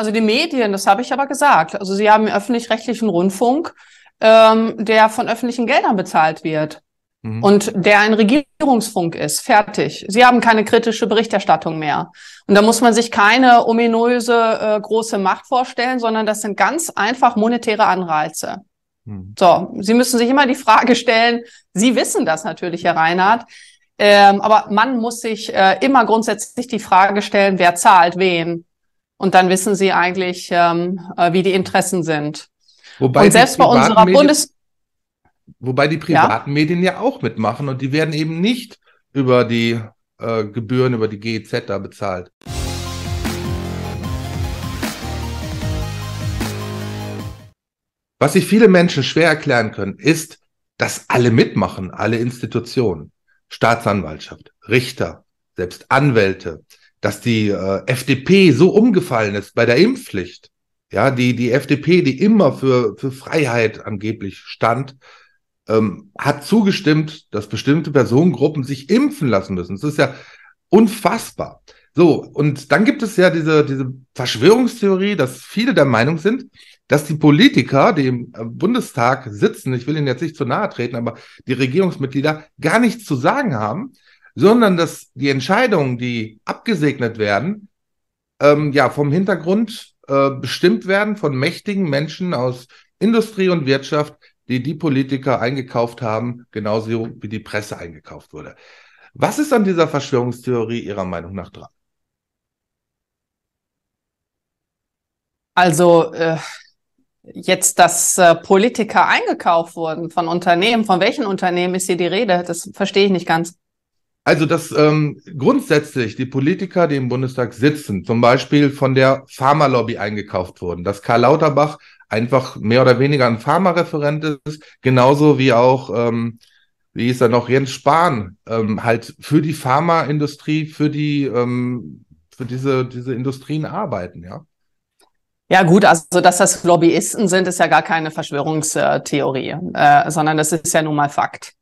Also die Medien, das habe ich aber gesagt. Also Sie haben öffentlich-rechtlichen Rundfunk, ähm, der von öffentlichen Geldern bezahlt wird mhm. und der ein Regierungsfunk ist. Fertig. Sie haben keine kritische Berichterstattung mehr. Und da muss man sich keine ominöse äh, große Macht vorstellen, sondern das sind ganz einfach monetäre Anreize. Mhm. So, Sie müssen sich immer die Frage stellen, Sie wissen das natürlich, Herr Reinhardt, ähm, aber man muss sich äh, immer grundsätzlich die Frage stellen, wer zahlt wen und dann wissen sie eigentlich, ähm, äh, wie die Interessen sind. Wobei und selbst bei unserer Medien, Bundes... Wobei die privaten ja? Medien ja auch mitmachen und die werden eben nicht über die äh, Gebühren, über die GEZ da bezahlt. Was sich viele Menschen schwer erklären können, ist, dass alle mitmachen, alle Institutionen, Staatsanwaltschaft, Richter, selbst Anwälte, dass die äh, FDP so umgefallen ist bei der Impfpflicht, ja, die, die FDP, die immer für, für Freiheit angeblich stand, ähm, hat zugestimmt, dass bestimmte Personengruppen sich impfen lassen müssen. Das ist ja unfassbar. So, und dann gibt es ja diese, diese Verschwörungstheorie, dass viele der Meinung sind, dass die Politiker, die im äh, Bundestag sitzen, ich will ihnen jetzt nicht zu nahe treten, aber die Regierungsmitglieder gar nichts zu sagen haben, sondern dass die Entscheidungen, die abgesegnet werden, ähm, ja, vom Hintergrund äh, bestimmt werden von mächtigen Menschen aus Industrie und Wirtschaft, die die Politiker eingekauft haben, genauso wie die Presse eingekauft wurde. Was ist an dieser Verschwörungstheorie Ihrer Meinung nach dran? Also äh, jetzt, dass äh, Politiker eingekauft wurden von Unternehmen, von welchen Unternehmen ist hier die Rede? Das verstehe ich nicht ganz. Also, dass ähm, grundsätzlich die Politiker, die im Bundestag sitzen, zum Beispiel von der Pharmalobby eingekauft wurden, dass Karl Lauterbach einfach mehr oder weniger ein Pharmareferent ist, genauso wie auch, ähm, wie ist er noch, Jens Spahn, ähm, halt für die Pharmaindustrie, für die, ähm, für diese, diese Industrien arbeiten, ja. Ja gut, also dass das Lobbyisten sind, ist ja gar keine Verschwörungstheorie, äh, sondern das ist ja nun mal Fakt.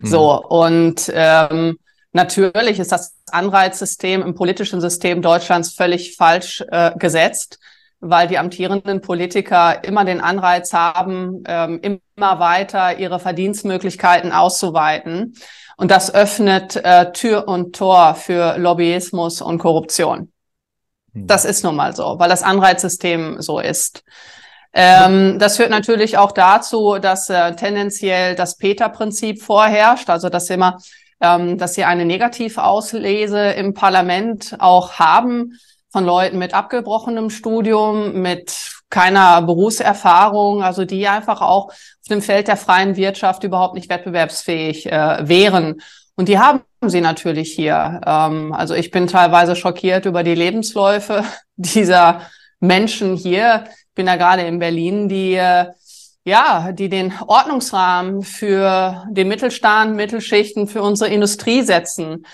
Mhm. So, und ähm, Natürlich ist das Anreizsystem im politischen System Deutschlands völlig falsch äh, gesetzt, weil die amtierenden Politiker immer den Anreiz haben, ähm, immer weiter ihre Verdienstmöglichkeiten auszuweiten. Und das öffnet äh, Tür und Tor für Lobbyismus und Korruption. Hm. Das ist nun mal so, weil das Anreizsystem so ist. Ähm, das führt natürlich auch dazu, dass äh, tendenziell das Peter-Prinzip vorherrscht, also dass immer ähm, dass sie eine Negativauslese im Parlament auch haben von Leuten mit abgebrochenem Studium, mit keiner Berufserfahrung, also die einfach auch auf dem Feld der freien Wirtschaft überhaupt nicht wettbewerbsfähig äh, wären. Und die haben sie natürlich hier. Ähm, also ich bin teilweise schockiert über die Lebensläufe dieser Menschen hier. Ich bin da gerade in Berlin, die äh, ja, die den Ordnungsrahmen für den Mittelstand, Mittelschichten, für unsere Industrie setzen.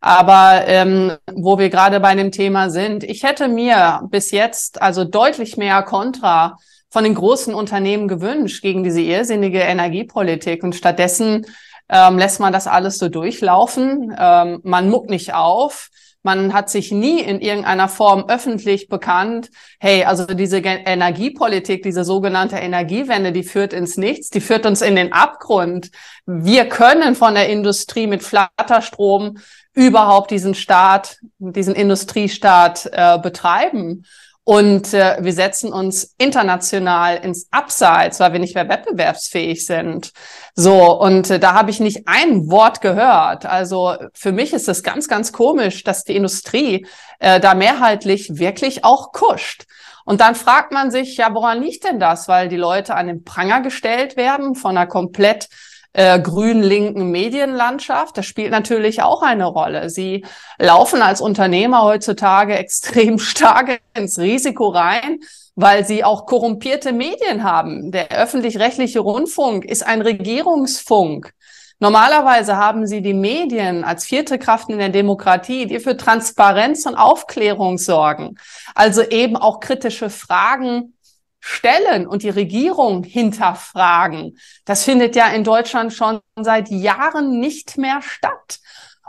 Aber ähm, wo wir gerade bei dem Thema sind, ich hätte mir bis jetzt also deutlich mehr Kontra von den großen Unternehmen gewünscht gegen diese irrsinnige Energiepolitik. Und stattdessen ähm, lässt man das alles so durchlaufen. Ähm, man muckt nicht auf. Man hat sich nie in irgendeiner Form öffentlich bekannt. Hey, also diese Energiepolitik, diese sogenannte Energiewende, die führt ins Nichts, die führt uns in den Abgrund. Wir können von der Industrie mit Flatterstrom überhaupt diesen Staat, diesen Industriestaat äh, betreiben. Und äh, wir setzen uns international ins Abseits, weil wir nicht mehr wettbewerbsfähig sind. So, und äh, da habe ich nicht ein Wort gehört. Also für mich ist es ganz, ganz komisch, dass die Industrie äh, da mehrheitlich wirklich auch kuscht. Und dann fragt man sich, ja, woran liegt denn das? Weil die Leute an den Pranger gestellt werden von einer komplett äh, grün-linken Medienlandschaft. Das spielt natürlich auch eine Rolle. Sie laufen als Unternehmer heutzutage extrem stark ins Risiko rein, weil sie auch korrumpierte Medien haben. Der öffentlich-rechtliche Rundfunk ist ein Regierungsfunk. Normalerweise haben sie die Medien als vierte Kraft in der Demokratie, die für Transparenz und Aufklärung sorgen. Also eben auch kritische Fragen stellen und die Regierung hinterfragen. Das findet ja in Deutschland schon seit Jahren nicht mehr statt.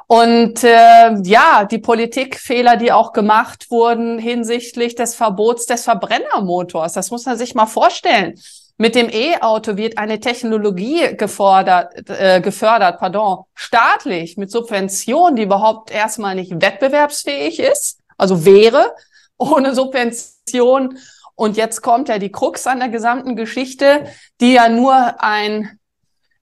Und äh, ja, die Politikfehler, die auch gemacht wurden hinsichtlich des Verbots des Verbrennermotors, das muss man sich mal vorstellen. Mit dem E-Auto wird eine Technologie gefordert, äh, gefördert, pardon, staatlich mit Subventionen, die überhaupt erstmal nicht wettbewerbsfähig ist, also wäre ohne Subvention und jetzt kommt ja die Krux an der gesamten Geschichte, die ja nur ein,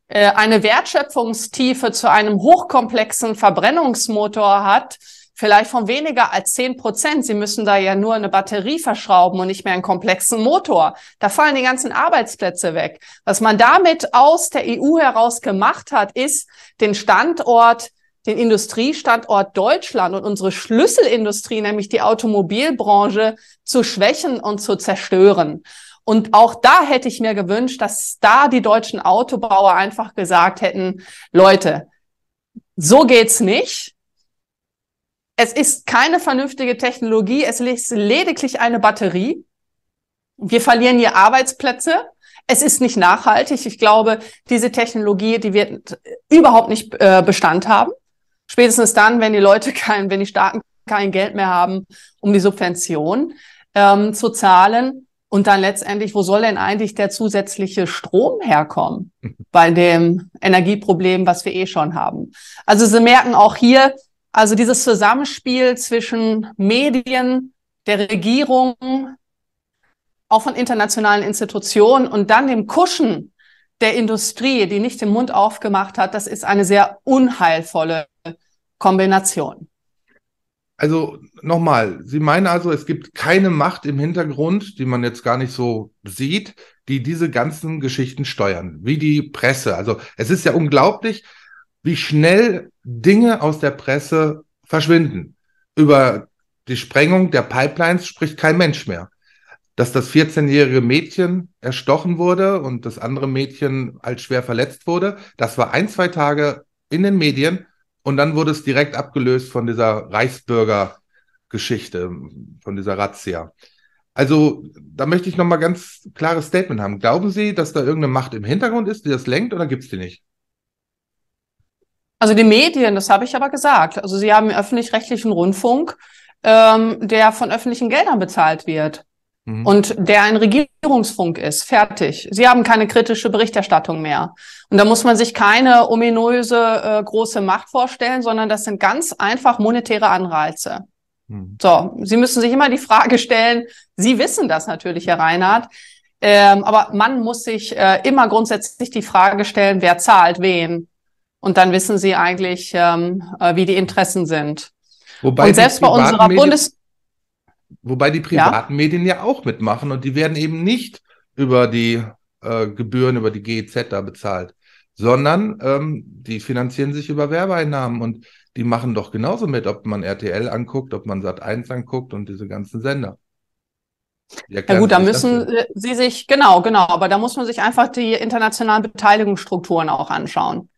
äh, eine Wertschöpfungstiefe zu einem hochkomplexen Verbrennungsmotor hat, vielleicht von weniger als zehn Prozent. Sie müssen da ja nur eine Batterie verschrauben und nicht mehr einen komplexen Motor. Da fallen die ganzen Arbeitsplätze weg. Was man damit aus der EU heraus gemacht hat, ist, den Standort den Industriestandort Deutschland und unsere Schlüsselindustrie, nämlich die Automobilbranche, zu schwächen und zu zerstören. Und auch da hätte ich mir gewünscht, dass da die deutschen Autobauer einfach gesagt hätten, Leute, so geht's nicht. Es ist keine vernünftige Technologie, es ist lediglich eine Batterie. Wir verlieren hier Arbeitsplätze. Es ist nicht nachhaltig. Ich glaube, diese Technologie, die wird überhaupt nicht äh, Bestand haben. Spätestens dann, wenn die Leute kein, wenn die Staaten kein Geld mehr haben, um die Subvention ähm, zu zahlen. Und dann letztendlich, wo soll denn eigentlich der zusätzliche Strom herkommen bei dem Energieproblem, was wir eh schon haben? Also Sie merken auch hier, also dieses Zusammenspiel zwischen Medien, der Regierung, auch von internationalen Institutionen und dann dem Kuschen der Industrie, die nicht den Mund aufgemacht hat, das ist eine sehr unheilvolle Kombination. Also nochmal, Sie meinen also, es gibt keine Macht im Hintergrund, die man jetzt gar nicht so sieht, die diese ganzen Geschichten steuern, wie die Presse. Also es ist ja unglaublich, wie schnell Dinge aus der Presse verschwinden. Über die Sprengung der Pipelines spricht kein Mensch mehr. Dass das 14-jährige Mädchen erstochen wurde und das andere Mädchen als schwer verletzt wurde, das war ein, zwei Tage in den Medien und dann wurde es direkt abgelöst von dieser Reichsbürger-Geschichte, von dieser Razzia. Also, da möchte ich nochmal ganz klares Statement haben. Glauben Sie, dass da irgendeine Macht im Hintergrund ist, die das lenkt, oder gibt es die nicht? Also die Medien, das habe ich aber gesagt. Also sie haben öffentlich-rechtlichen Rundfunk, ähm, der von öffentlichen Geldern bezahlt wird. Mhm. und der ein Regierungsfunk ist. Fertig. Sie haben keine kritische Berichterstattung mehr. Und da muss man sich keine ominöse äh, große Macht vorstellen, sondern das sind ganz einfach monetäre Anreize. Mhm. So, Sie müssen sich immer die Frage stellen, Sie wissen das natürlich, Herr Reinhardt, ähm, aber man muss sich äh, immer grundsätzlich die Frage stellen, wer zahlt wen. Und dann wissen sie eigentlich, ähm, äh, wie die Interessen sind. Wobei und selbst bei unserer Bundes Wobei die privaten ja. Medien ja auch mitmachen und die werden eben nicht über die äh, Gebühren, über die GEZ da bezahlt, sondern ähm, die finanzieren sich über Werbeeinnahmen und die machen doch genauso mit, ob man RTL anguckt, ob man Sat 1 anguckt und diese ganzen Sender. Ja, gut, da müssen dafür. Sie sich, genau, genau, aber da muss man sich einfach die internationalen Beteiligungsstrukturen auch anschauen.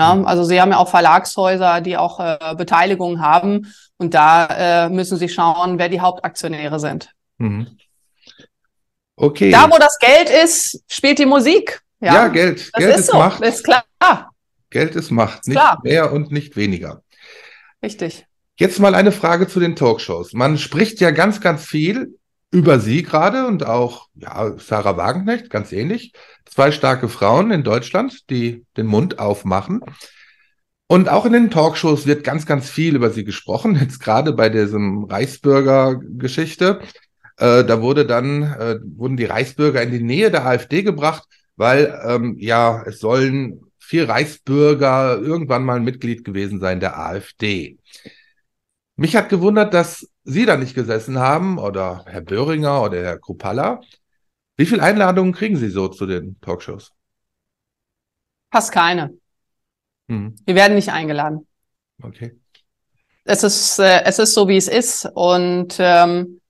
Ne? Also Sie haben ja auch Verlagshäuser, die auch äh, Beteiligungen haben und da äh, müssen Sie schauen, wer die Hauptaktionäre sind. Mhm. Okay. Da, wo das Geld ist, spielt die Musik. Ja, ja Geld. Das Geld ist, ist so. Macht. Ist klar. Geld ist Macht, ist nicht klar. mehr und nicht weniger. Richtig. Jetzt mal eine Frage zu den Talkshows. Man spricht ja ganz, ganz viel über sie gerade und auch ja, Sarah Wagenknecht, ganz ähnlich. Zwei starke Frauen in Deutschland, die den Mund aufmachen. Und auch in den Talkshows wird ganz, ganz viel über sie gesprochen. Jetzt gerade bei diesem Reichsbürger-Geschichte. Äh, da wurde dann, äh, wurden die Reichsbürger in die Nähe der AfD gebracht, weil ähm, ja, es sollen vier Reichsbürger irgendwann mal Mitglied gewesen sein der AfD. Mich hat gewundert, dass Sie da nicht gesessen haben oder Herr Böhringer oder Herr Kropalla. Wie viele Einladungen kriegen Sie so zu den Talkshows? Fast keine. Mhm. Wir werden nicht eingeladen. Okay. Es ist, äh, es ist so, wie es ist. Und ähm,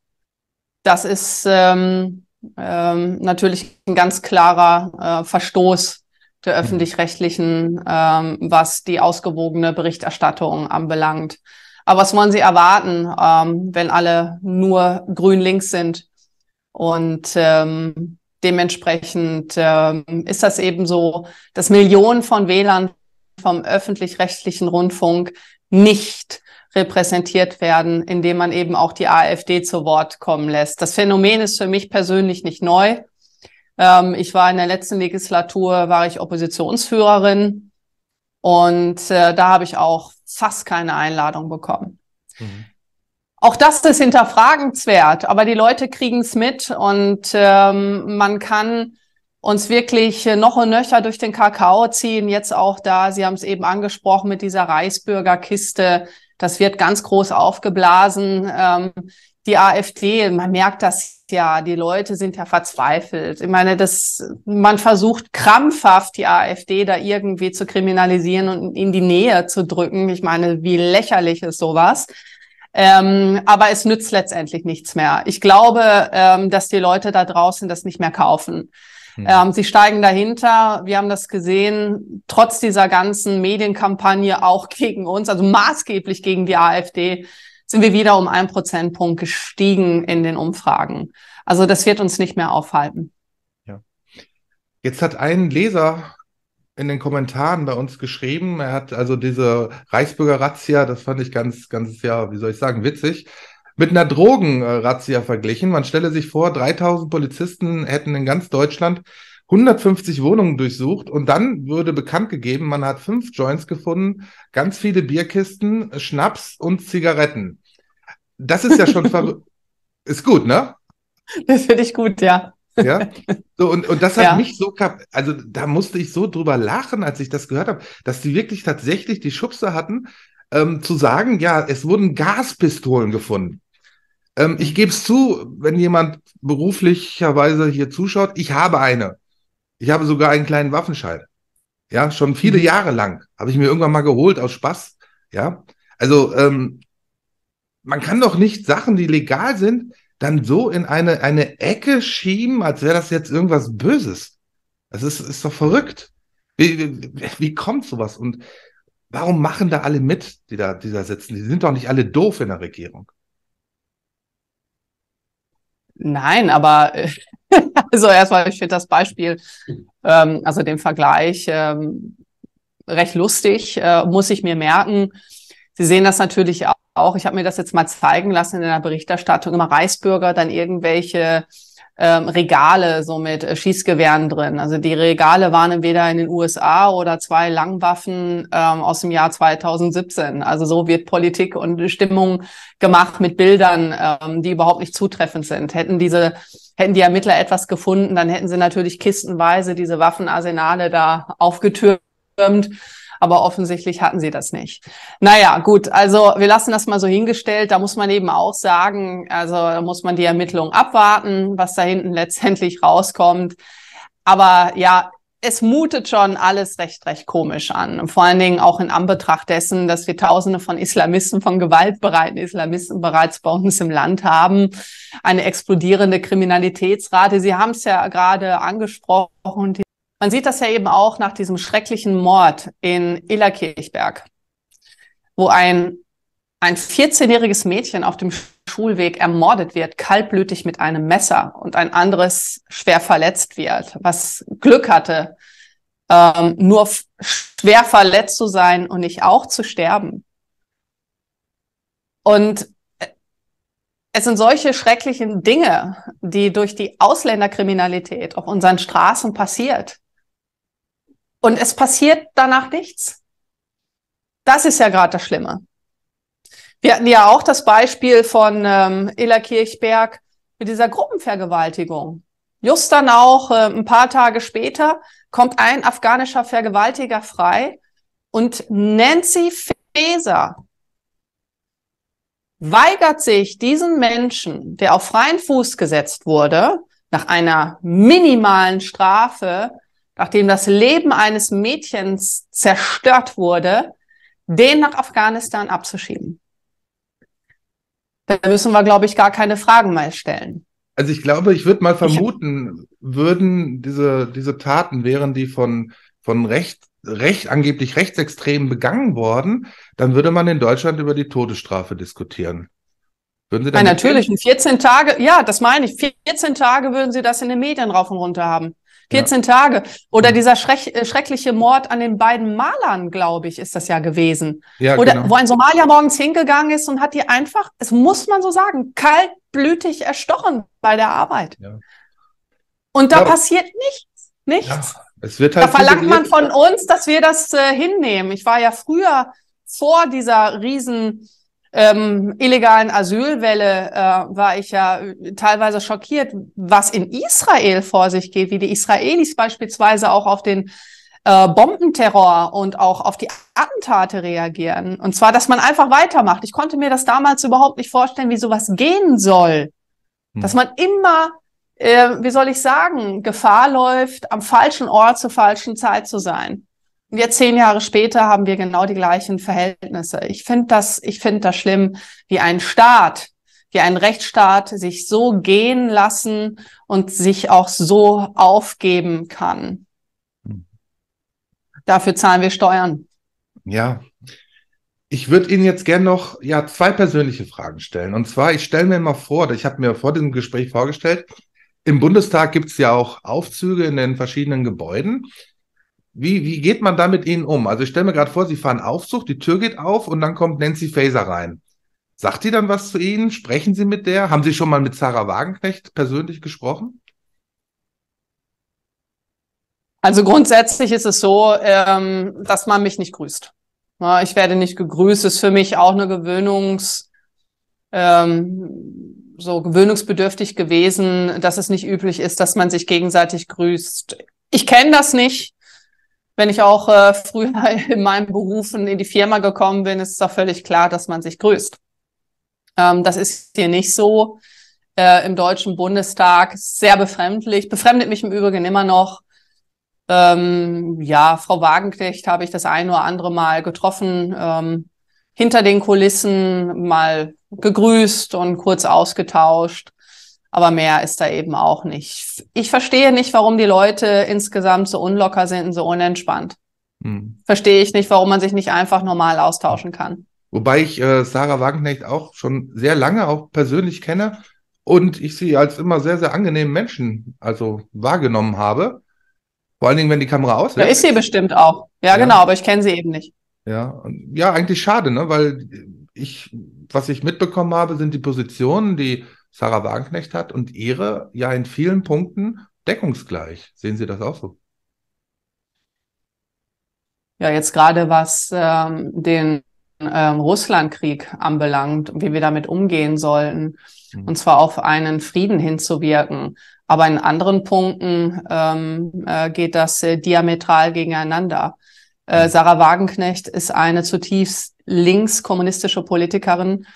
das ist ähm, ähm, natürlich ein ganz klarer äh, Verstoß der mhm. öffentlich-rechtlichen, ähm, was die ausgewogene Berichterstattung anbelangt. Aber was wollen sie erwarten, ähm, wenn alle nur grün-links sind? Und ähm, dementsprechend ähm, ist das eben so, dass Millionen von Wählern vom öffentlich-rechtlichen Rundfunk nicht repräsentiert werden, indem man eben auch die AfD zu Wort kommen lässt. Das Phänomen ist für mich persönlich nicht neu. Ähm, ich war in der letzten Legislatur, war ich Oppositionsführerin und äh, da habe ich auch fast keine Einladung bekommen. Mhm. Auch das ist hinterfragenswert, aber die Leute kriegen es mit und ähm, man kann uns wirklich äh, noch und nöcher durch den Kakao ziehen. Jetzt auch da, Sie haben es eben angesprochen mit dieser Reisbürgerkiste. Das wird ganz groß aufgeblasen. Ähm, die AfD, man merkt das ja, die Leute sind ja verzweifelt. Ich meine, das, man versucht krampfhaft die AfD da irgendwie zu kriminalisieren und in die Nähe zu drücken. Ich meine, wie lächerlich ist sowas? Ähm, aber es nützt letztendlich nichts mehr. Ich glaube, ähm, dass die Leute da draußen das nicht mehr kaufen. Mhm. Ähm, sie steigen dahinter. Wir haben das gesehen, trotz dieser ganzen Medienkampagne auch gegen uns, also maßgeblich gegen die AfD sind wir wieder um einen Prozentpunkt gestiegen in den Umfragen. Also das wird uns nicht mehr aufhalten. Ja. Jetzt hat ein Leser in den Kommentaren bei uns geschrieben, er hat also diese Reichsbürger-Razzia, das fand ich ganz, ganz, ja, wie soll ich sagen, witzig, mit einer Drogen-Razzia verglichen. Man stelle sich vor, 3000 Polizisten hätten in ganz Deutschland 150 Wohnungen durchsucht und dann würde bekannt gegeben, man hat fünf Joints gefunden, ganz viele Bierkisten, Schnaps und Zigaretten. Das ist ja schon verrückt. Ist gut, ne? Das finde ich gut, ja. Ja. So, und, und das hat ja. mich so kap also da musste ich so drüber lachen, als ich das gehört habe, dass die wirklich tatsächlich die Schubse hatten, ähm, zu sagen, ja, es wurden Gaspistolen gefunden. Ähm, ich gebe es zu, wenn jemand beruflicherweise hier zuschaut, ich habe eine. Ich habe sogar einen kleinen Waffenschein. Ja, schon viele mhm. Jahre lang habe ich mir irgendwann mal geholt aus Spaß. Ja, also ähm, man kann doch nicht Sachen, die legal sind, dann so in eine, eine Ecke schieben, als wäre das jetzt irgendwas Böses. Das ist, ist doch verrückt. Wie, wie, wie kommt sowas? Und warum machen da alle mit, die da, die da sitzen? Die sind doch nicht alle doof in der Regierung. Nein, aber also erstmal, ich finde das Beispiel, ähm, also den Vergleich ähm, recht lustig, äh, muss ich mir merken. Sie sehen das natürlich auch. Ich habe mir das jetzt mal zeigen lassen in der Berichterstattung, immer Reichsbürger, dann irgendwelche ähm, Regale so mit äh, Schießgewehren drin. Also die Regale waren entweder in den USA oder zwei Langwaffen ähm, aus dem Jahr 2017. Also so wird Politik und Stimmung gemacht mit Bildern, ähm, die überhaupt nicht zutreffend sind. Hätten diese hätten die Ermittler etwas gefunden, dann hätten sie natürlich kistenweise diese Waffenarsenale da aufgetürmt aber offensichtlich hatten sie das nicht. Naja, gut, also wir lassen das mal so hingestellt. Da muss man eben auch sagen, also da muss man die Ermittlungen abwarten, was da hinten letztendlich rauskommt. Aber ja, es mutet schon alles recht, recht komisch an. Vor allen Dingen auch in Anbetracht dessen, dass wir Tausende von Islamisten, von gewaltbereiten Islamisten bereits bei uns im Land haben. Eine explodierende Kriminalitätsrate. Sie haben es ja gerade angesprochen. Man sieht das ja eben auch nach diesem schrecklichen Mord in Illerkirchberg, wo ein, ein 14-jähriges Mädchen auf dem Schulweg ermordet wird, kaltblütig mit einem Messer und ein anderes schwer verletzt wird, was Glück hatte, ähm, nur schwer verletzt zu sein und nicht auch zu sterben. Und äh, es sind solche schrecklichen Dinge, die durch die Ausländerkriminalität auf unseren Straßen passiert, und es passiert danach nichts. Das ist ja gerade das Schlimme. Wir hatten ja auch das Beispiel von ähm, Ella Kirchberg mit dieser Gruppenvergewaltigung. Just dann auch, äh, ein paar Tage später, kommt ein afghanischer Vergewaltiger frei und Nancy Faeser weigert sich diesen Menschen, der auf freien Fuß gesetzt wurde, nach einer minimalen Strafe nachdem das Leben eines Mädchens zerstört wurde, den nach Afghanistan abzuschieben. Da müssen wir, glaube ich, gar keine Fragen mehr stellen. Also ich glaube, ich würde mal vermuten, würden diese, diese Taten, wären die von, von Recht, Recht, angeblich rechtsextremen begangen worden, dann würde man in Deutschland über die Todesstrafe diskutieren. Würden Sie dann ja, natürlich, in 14 Tage, ja, das meine ich, 14 Tage würden Sie das in den Medien rauf und runter haben. 14 ja. Tage. Oder dieser schreck, äh, schreckliche Mord an den beiden Malern, glaube ich, ist das ja gewesen. Ja, Oder genau. wo ein Somalier morgens hingegangen ist und hat die einfach, es muss man so sagen, kaltblütig erstochen bei der Arbeit. Ja. Und da passiert nichts. Nichts. Ja. es wird halt da verlangt man von uns, dass wir das äh, hinnehmen. Ich war ja früher vor dieser riesen ähm, illegalen Asylwelle äh, war ich ja äh, teilweise schockiert, was in Israel vor sich geht, wie die Israelis beispielsweise auch auf den äh, Bombenterror und auch auf die Attentate reagieren. Und zwar, dass man einfach weitermacht. Ich konnte mir das damals überhaupt nicht vorstellen, wie sowas gehen soll. Hm. Dass man immer, äh, wie soll ich sagen, Gefahr läuft, am falschen Ort zur falschen Zeit zu sein jetzt zehn Jahre später haben wir genau die gleichen Verhältnisse. Ich finde das, ich finde das schlimm, wie ein Staat, wie ein Rechtsstaat sich so gehen lassen und sich auch so aufgeben kann. Hm. Dafür zahlen wir Steuern. Ja. Ich würde Ihnen jetzt gerne noch ja, zwei persönliche Fragen stellen. Und zwar, ich stelle mir mal vor, ich habe mir vor diesem Gespräch vorgestellt, im Bundestag gibt es ja auch Aufzüge in den verschiedenen Gebäuden. Wie, wie geht man da mit ihnen um? Also ich stelle mir gerade vor, sie fahren Aufzug, die Tür geht auf und dann kommt Nancy Faser rein. Sagt die dann was zu Ihnen? Sprechen Sie mit der? Haben Sie schon mal mit Sarah Wagenknecht persönlich gesprochen? Also grundsätzlich ist es so, ähm, dass man mich nicht grüßt. Ich werde nicht gegrüßt, ist für mich auch eine Gewöhnungs, ähm, so gewöhnungsbedürftig gewesen, dass es nicht üblich ist, dass man sich gegenseitig grüßt. Ich kenne das nicht wenn ich auch äh, früher in meinen Berufen in die Firma gekommen bin, ist es doch völlig klar, dass man sich grüßt. Ähm, das ist hier nicht so. Äh, Im Deutschen Bundestag sehr befremdlich, befremdet mich im Übrigen immer noch. Ähm, ja, Frau Wagenknecht habe ich das ein oder andere Mal getroffen, ähm, hinter den Kulissen mal gegrüßt und kurz ausgetauscht. Aber mehr ist da eben auch nicht. Ich verstehe nicht, warum die Leute insgesamt so unlocker sind und so unentspannt. Hm. Verstehe ich nicht, warum man sich nicht einfach normal austauschen kann. Wobei ich äh, Sarah Wagenknecht auch schon sehr lange auch persönlich kenne und ich sie als immer sehr, sehr angenehmen Menschen also wahrgenommen habe. Vor allen Dingen, wenn die Kamera aus Da ist sie bestimmt auch. Ja, ja. genau, aber ich kenne sie eben nicht. Ja, ja, eigentlich schade, ne? weil ich, was ich mitbekommen habe, sind die Positionen, die Sarah Wagenknecht hat und ihre ja in vielen Punkten deckungsgleich. Sehen Sie das auch so? Ja, jetzt gerade was ähm, den ähm, Russlandkrieg anbelangt, wie wir damit umgehen sollten, mhm. und zwar auf einen Frieden hinzuwirken. Aber in anderen Punkten ähm, äh, geht das äh, diametral gegeneinander. Äh, mhm. Sarah Wagenknecht ist eine zutiefst linkskommunistische Politikerin,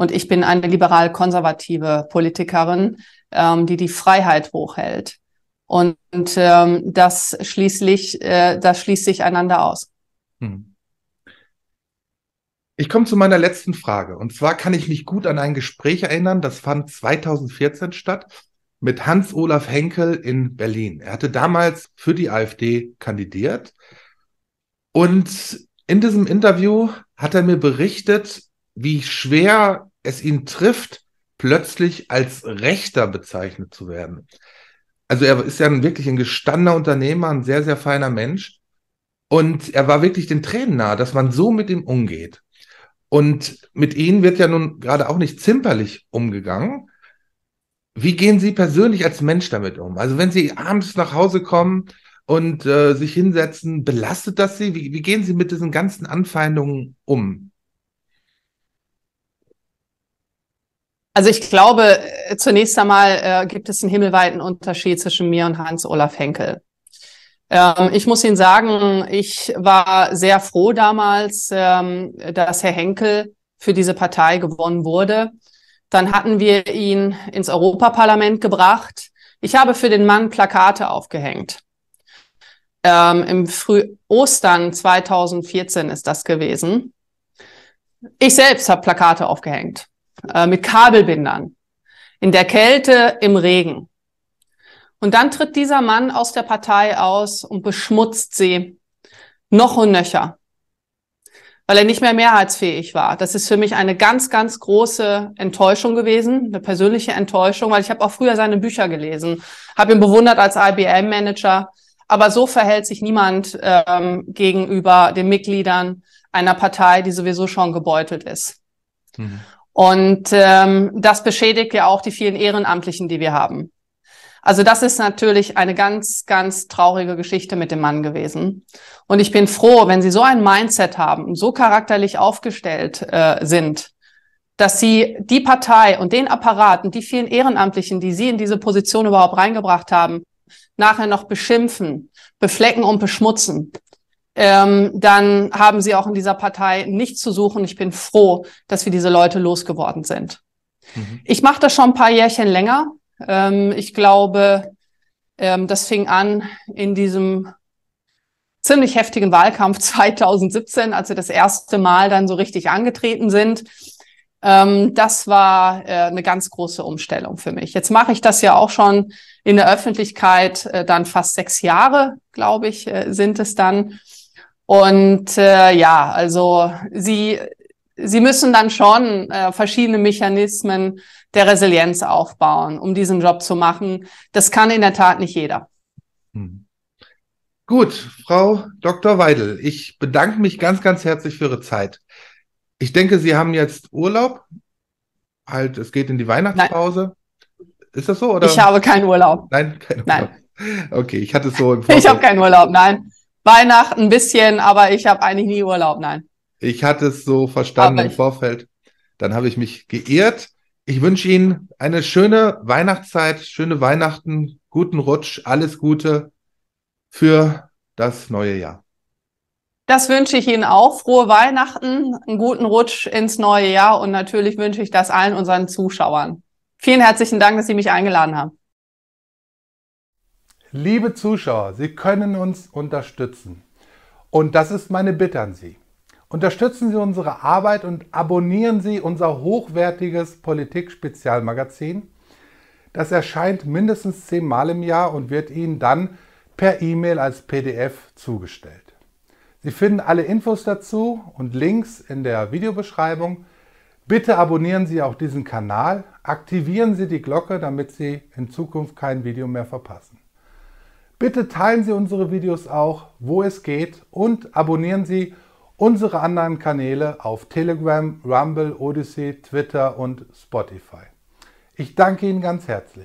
und ich bin eine liberal-konservative Politikerin, ähm, die die Freiheit hochhält. Und, und ähm, das schließlich, äh, das schließt sich einander aus. Hm. Ich komme zu meiner letzten Frage. Und zwar kann ich mich gut an ein Gespräch erinnern, das fand 2014 statt mit Hans-Olaf Henkel in Berlin. Er hatte damals für die AfD kandidiert. Und in diesem Interview hat er mir berichtet, wie schwer es ihn trifft, plötzlich als Rechter bezeichnet zu werden. Also er ist ja ein, wirklich ein gestandener Unternehmer, ein sehr, sehr feiner Mensch. Und er war wirklich den Tränen nahe, dass man so mit ihm umgeht. Und mit ihm wird ja nun gerade auch nicht zimperlich umgegangen. Wie gehen Sie persönlich als Mensch damit um? Also wenn Sie abends nach Hause kommen und äh, sich hinsetzen, belastet das Sie? Wie, wie gehen Sie mit diesen ganzen Anfeindungen um? Also ich glaube, äh, zunächst einmal äh, gibt es einen himmelweiten Unterschied zwischen mir und Hans-Olaf Henkel. Ähm, ich muss Ihnen sagen, ich war sehr froh damals, ähm, dass Herr Henkel für diese Partei gewonnen wurde. Dann hatten wir ihn ins Europaparlament gebracht. Ich habe für den Mann Plakate aufgehängt. Ähm, Im Früh Ostern 2014 ist das gewesen. Ich selbst habe Plakate aufgehängt. Äh, mit Kabelbindern, in der Kälte, im Regen. Und dann tritt dieser Mann aus der Partei aus und beschmutzt sie noch und nöcher, weil er nicht mehr mehrheitsfähig war. Das ist für mich eine ganz, ganz große Enttäuschung gewesen, eine persönliche Enttäuschung, weil ich habe auch früher seine Bücher gelesen, habe ihn bewundert als IBM-Manager. Aber so verhält sich niemand ähm, gegenüber den Mitgliedern einer Partei, die sowieso schon gebeutelt ist. Mhm. Und ähm, das beschädigt ja auch die vielen Ehrenamtlichen, die wir haben. Also das ist natürlich eine ganz, ganz traurige Geschichte mit dem Mann gewesen. Und ich bin froh, wenn Sie so ein Mindset haben so charakterlich aufgestellt äh, sind, dass Sie die Partei und den Apparat und die vielen Ehrenamtlichen, die Sie in diese Position überhaupt reingebracht haben, nachher noch beschimpfen, beflecken und beschmutzen ähm, dann haben sie auch in dieser Partei nichts zu suchen. Ich bin froh, dass wir diese Leute losgeworden sind. Mhm. Ich mache das schon ein paar Jährchen länger. Ähm, ich glaube, ähm, das fing an in diesem ziemlich heftigen Wahlkampf 2017, als wir das erste Mal dann so richtig angetreten sind. Ähm, das war äh, eine ganz große Umstellung für mich. Jetzt mache ich das ja auch schon in der Öffentlichkeit äh, dann fast sechs Jahre, glaube ich, äh, sind es dann. Und äh, ja, also sie, sie müssen dann schon äh, verschiedene Mechanismen der Resilienz aufbauen, um diesen Job zu machen. Das kann in der Tat nicht jeder. Hm. Gut, Frau Dr. Weidel, ich bedanke mich ganz, ganz herzlich für Ihre Zeit. Ich denke, Sie haben jetzt Urlaub. Halt, es geht in die Weihnachtspause. Nein. Ist das so? Oder? Ich habe keinen Urlaub. Nein, keinen Urlaub. Nein. Okay, ich hatte es so im Vorfeld. Ich habe keinen Urlaub, nein. Weihnachten ein bisschen, aber ich habe eigentlich nie Urlaub, nein. Ich hatte es so verstanden im Vorfeld. Dann habe ich mich geirrt. Ich wünsche Ihnen eine schöne Weihnachtszeit, schöne Weihnachten, guten Rutsch, alles Gute für das neue Jahr. Das wünsche ich Ihnen auch. Frohe Weihnachten, einen guten Rutsch ins neue Jahr und natürlich wünsche ich das allen unseren Zuschauern. Vielen herzlichen Dank, dass Sie mich eingeladen haben. Liebe Zuschauer, Sie können uns unterstützen. Und das ist meine Bitte an Sie. Unterstützen Sie unsere Arbeit und abonnieren Sie unser hochwertiges Politik-Spezialmagazin. Das erscheint mindestens zehnmal im Jahr und wird Ihnen dann per E-Mail als PDF zugestellt. Sie finden alle Infos dazu und Links in der Videobeschreibung. Bitte abonnieren Sie auch diesen Kanal, aktivieren Sie die Glocke, damit Sie in Zukunft kein Video mehr verpassen. Bitte teilen Sie unsere Videos auch, wo es geht und abonnieren Sie unsere anderen Kanäle auf Telegram, Rumble, Odyssey, Twitter und Spotify. Ich danke Ihnen ganz herzlich.